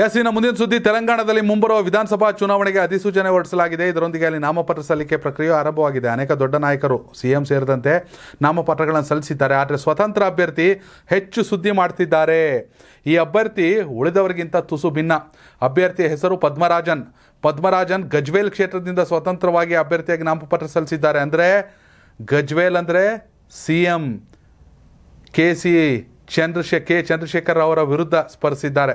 S ಮುಂದಿನ ಸುದ್ದಿ ತೆಲಂಗಾಣದಲ್ಲಿ ಮುಂಬರುವ ವಿಧಾನಸಭಾ ಚುನಾವಣೆಗೆ ಅಧಿಸೂಚನೆ ಹೊರಡಿಸಲಾಗಿದೆ ಇದರೊಂದಿಗೆ ಅಲ್ಲಿ ನಾಮಪತ್ರ ಸಲ್ಲಿಕೆ ಪ್ರಕ್ರಿಯೆ ಆರಂಭವಾಗಿದೆ ಅನೇಕ ದೊಡ್ಡ ನಾಯಕರು ಸಿಎಂ ಸೇರಿದಂತೆ ನಾಮಪತ್ರಗಳನ್ನು ಸಲ್ಲಿಸಿದ್ದಾರೆ ಆದರೆ ಸ್ವತಂತ್ರ ಅಭ್ಯರ್ಥಿ ಹೆಚ್ಚು ಸುದ್ದಿ ಮಾಡ್ತಿದ್ದಾರೆ ಈ ಅಭ್ಯರ್ಥಿ ಉಳಿದವರಿಗಿಂತ ತುಸು ಭಿನ್ನ ಅಭ್ಯರ್ಥಿಯ ಹೆಸರು ಪದ್ಮರಾಜನ್ ಪದ್ಮರಾಜನ್ ಗಜ್ವೇಲ್ ಕ್ಷೇತ್ರದಿಂದ ಸ್ವತಂತ್ರವಾಗಿ ಅಭ್ಯರ್ಥಿಯಾಗಿ ನಾಮಪತ್ರ ಸಲ್ಲಿಸಿದ್ದಾರೆ ಅಂದರೆ ಗಜ್ವೇಲ್ ಅಂದರೆ ಸಿ ಎಂ ಕೆ ಸಿ ಚಂದ್ರಶೇ ಕೆ ಚಂದ್ರಶೇಖರ್ ಅವರ ವಿರುದ್ಧ ಸ್ಪರ್ಧಿಸಿದ್ದಾರೆ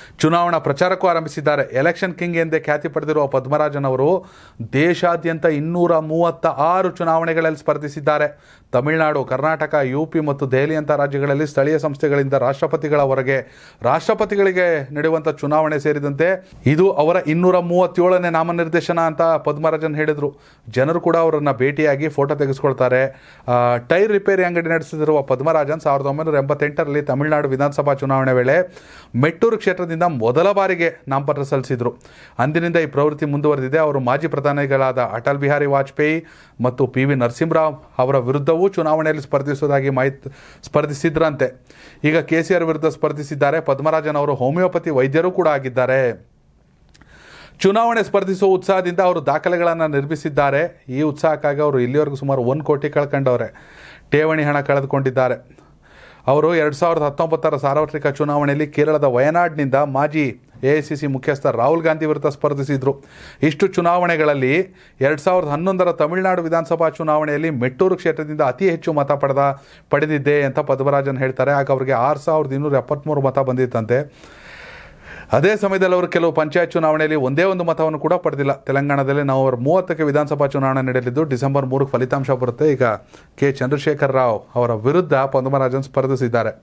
ಚುನಾವಣಾ ಪ್ರಚಾರಕ್ಕೂ ಆರಂಭಿಸಿದ್ದಾರೆ ಎಲೆಕ್ಷನ್ ಕಿಂಗ್ ಎಂದೇ ಖ್ಯಾತಿ ಪಡೆದಿರುವ ಪದ್ಮರಾಜನ್ ಅವರು ದೇಶಾದ್ಯಂತ ಇನ್ನೂರ ಮೂವತ್ತ ಆರು ಚುನಾವಣೆಗಳಲ್ಲಿ ಸ್ಪರ್ಧಿಸಿದ್ದಾರೆ ತಮಿಳುನಾಡು ಕರ್ನಾಟಕ ಯು ಪಿ ಮತ್ತು ದೆಹಲಿಯಂಥ ರಾಜ್ಯಗಳಲ್ಲಿ ಸ್ಥಳೀಯ ಸಂಸ್ಥೆಗಳಿಂದ ರಾಷ್ಟ್ರಪತಿಗಳವರೆಗೆ ರಾಷ್ಟ್ರಪತಿಗಳಿಗೆ ನಡೆಯುವಂಥ ಚುನಾವಣೆ ಸೇರಿದಂತೆ ಇದು ಅವರ ಇನ್ನೂರ ಮೂವತ್ತೇಳನೇ ನಾಮನಿರ್ದೇಶನ ಅಂತ ಪದ್ಮರಾಜನ್ ಹೇಳಿದರು ಜನರು ಕೂಡ ಅವರನ್ನು ಭೇಟಿಯಾಗಿ ಫೋಟೋ ತೆಗೆಸ್ಕೊಳ್ತಾರೆ ಟೈರ್ ರಿಪೇರಿ ಅಂಗಡಿ ನಡೆಸುತ್ತಿರುವ ಪದ್ಮರಾಜನ್ ಸಾವಿರದ ಒಂಬೈನೂರ ಎಂಬತ್ತೆಂಟರಲ್ಲಿ ತಮಿಳುನಾಡು ವಿಧಾನಸಭಾ ಚುನಾವಣೆ ವೇಳೆ ಮೆಟ್ಟೂರು ಕ್ಷೇತ್ರದಿಂದ ಮೊದಲ ಬಾರಿಗೆ ನಾಮಪತ್ರ ಸಲ್ಲಿಸಿದರು ಅಂದಿನಿಂದ ಈ ಪ್ರವೃತ್ತಿ ಮುಂದುವರೆದಿದೆ ಅವರು ಮಾಜಿ ಪ್ರಧಾನಿಗಳಾದ ಅಟಲ್ ಬಿಹಾರಿ ವಾಜಪೇಯಿ ಮತ್ತು ಪಿ ವಿ ನರಸಿಂಹರಾವ್ ಅವರ ವಿರುದ್ಧವೂ ಚುನಾವಣೆಯಲ್ಲಿ ಸ್ಪರ್ಧಿಸುವುದಾಗಿ ಮಾಹಿತಿ ಸ್ಪರ್ಧಿಸಿದ್ರಂತೆ ಈಗ ಕೆ ಸಿ ಆರ್ ವಿರುದ್ಧ ಸ್ಪರ್ಧಿಸಿದ್ದಾರೆ ಪದ್ಮರಾಜನ್ ಅವರು ಹೋಮಿಯೋಪತಿ ವೈದ್ಯರು ಕೂಡ ಆಗಿದ್ದಾರೆ ಚುನಾವಣೆ ಸ್ಪರ್ಧಿಸುವ ಉತ್ಸಾಹದಿಂದ ಅವರು ದಾಖಲೆಗಳನ್ನು ನಿರ್ಮಿಸಿದ್ದಾರೆ ಈ ಉತ್ಸಾಹಕ್ಕಾಗಿ ಅವರು ಇಲ್ಲಿವರೆಗೂ ಸುಮಾರು ಒಂದು ಕೋಟಿ ಕಳ್ಕೊಂಡವರೆ ಠೇವಣಿ ಹಣ ಕಳೆದುಕೊಂಡಿದ್ದಾರೆ ಅವರು ಎರಡು ಸಾವಿರದ ಹತ್ತೊಂಬತ್ತರ ಸಾರ್ವತ್ರಿಕ ಚುನಾವಣೆಯಲ್ಲಿ ಕೇರಳದ ವಯನಾಡ್ನಿಂದ ಮಾಜಿ ಎ ಸಿ ಸಿ ಮುಖ್ಯಸ್ಥ ರಾಹುಲ್ ಗಾಂಧಿ ವಿರುದ್ಧ ಸ್ಪರ್ಧಿಸಿದ್ರು ಇಷ್ಟು ಚುನಾವಣೆಗಳಲ್ಲಿ ಎರಡು ಸಾವಿರದ ಹನ್ನೊಂದರ ತಮಿಳುನಾಡು ವಿಧಾನಸಭಾ ಚುನಾವಣೆಯಲ್ಲಿ ಮೆಟ್ಟೂರು ಕ್ಷೇತ್ರದಿಂದ ಅತಿ ಹೆಚ್ಚು ಮತ ಪಡೆದ ಪಡೆದಿದ್ದೆ ಅಂತ ಪದ್ಮರಾಜನ್ ಹೇಳ್ತಾರೆ ಆಗ ಅವರಿಗೆ ಆರು ಸಾವಿರದ ಇನ್ನೂರ ಎಪ್ಪತ್ತ್ಮೂರು ಮತ ಬಂದಿತ್ತಂತೆ ಅದೇ ಸಮಯದಲ್ಲಿ ಅವರು ಕೆಲವು ಪಂಚಾಯತ್ ಚುನಾವಣೆಯಲ್ಲಿ ಒಂದೇ ಒಂದು ಮತವನ್ನು ಕೂಡ ಪಡೆದಿಲ್ಲ ತೆಲಂಗಾಣದಲ್ಲಿ ನಾವು ಅವರು ಮೂವತ್ತಕ್ಕೆ ವಿಧಾನಸಭಾ ಚುನಾವಣೆ ನಡೆಯಲಿದ್ದು ಡಿಸೆಂಬರ್ ಮೂರಕ್ಕೆ ಫಲಿತಾಂಶ ಬರುತ್ತೆ ಈಗ ಕೆ ಚಂದ್ರಶೇಖರ್ ರಾವ್ ಅವರ ವಿರುದ್ಧ ಪದ್ಮರಾಜನ್ ಸ್ಪರ್ಧಿಸಿದ್ದಾರೆ